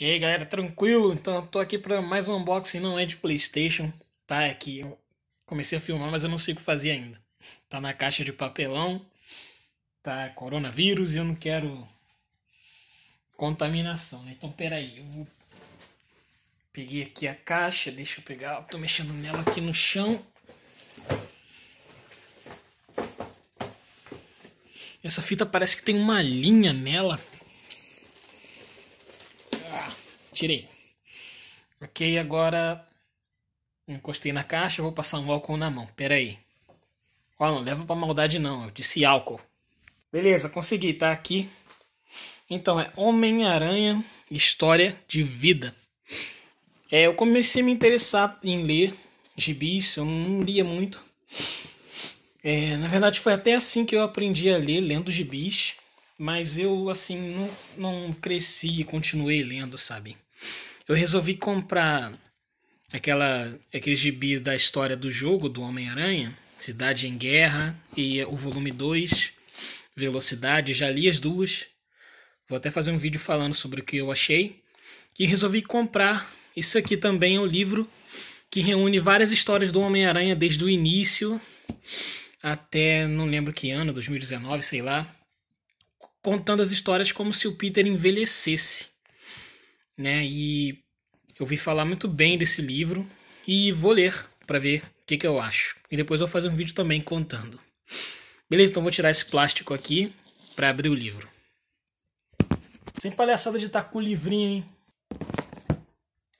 E aí galera, tranquilo? Então eu tô aqui para mais um unboxing, não é de Playstation, tá? É que eu comecei a filmar, mas eu não sei o que fazer ainda. Tá na caixa de papelão, tá coronavírus e eu não quero contaminação, né? Então peraí, eu vou... Peguei aqui a caixa, deixa eu pegar, eu tô mexendo nela aqui no chão. Essa fita parece que tem uma linha nela, tirei. Ok, agora encostei na caixa, vou passar um álcool na mão. Pera aí. Ó, não leva pra maldade não, eu disse álcool. Beleza, consegui, tá aqui. Então é Homem-Aranha, História de Vida. É, eu comecei a me interessar em ler gibis, eu não lia muito. É, na verdade foi até assim que eu aprendi a ler, lendo gibis. Mas eu, assim, não, não cresci e continuei lendo, sabe? eu resolvi comprar aquela aquele gibi da história do jogo do Homem-Aranha, Cidade em Guerra e o volume 2, Velocidade, já li as duas. Vou até fazer um vídeo falando sobre o que eu achei. E resolvi comprar. Isso aqui também é um livro que reúne várias histórias do Homem-Aranha desde o início até não lembro que ano, 2019, sei lá, contando as histórias como se o Peter envelhecesse né? E eu vi falar muito bem desse livro e vou ler para ver o que, que eu acho. E depois eu vou fazer um vídeo também contando. Beleza, então vou tirar esse plástico aqui para abrir o livro. Sem palhaçada de estar com o livrinho, hein?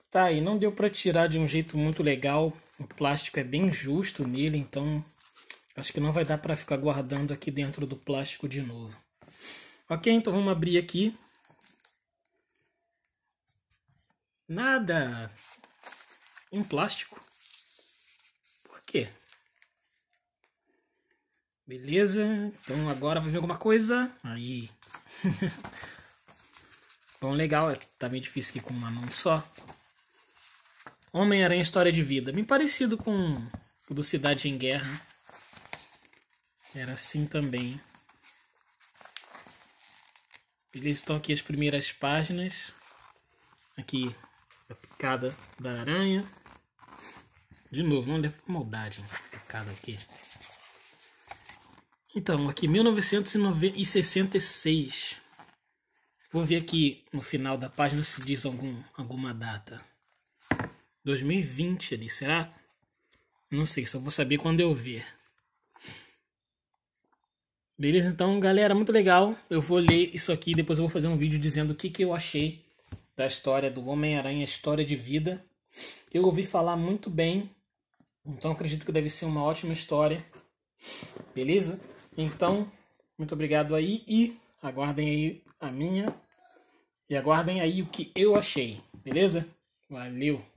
Tá aí, não deu para tirar de um jeito muito legal. O plástico é bem justo nele, então acho que não vai dar para ficar guardando aqui dentro do plástico de novo. Ok, então vamos abrir aqui. Nada em plástico. Por quê? Beleza, então agora vai vir alguma coisa. Aí. Bom, legal, é, tá meio difícil aqui com uma mão só. Homem-Aranha História de Vida. Bem parecido com o do Cidade em Guerra. Era assim também. Beleza, estão aqui as primeiras páginas. Aqui, a picada da aranha. De novo, não leva pra maldade picada aqui. Então, aqui 1966. Vou ver aqui no final da página se diz algum, alguma data. 2020 ali, será? Não sei, só vou saber quando eu ver. Beleza? Então, galera, muito legal. Eu vou ler isso aqui depois eu vou fazer um vídeo dizendo o que, que eu achei da história do Homem-Aranha, história de vida. Eu ouvi falar muito bem, então acredito que deve ser uma ótima história. Beleza? Então, muito obrigado aí e aguardem aí a minha e aguardem aí o que eu achei, beleza? Valeu!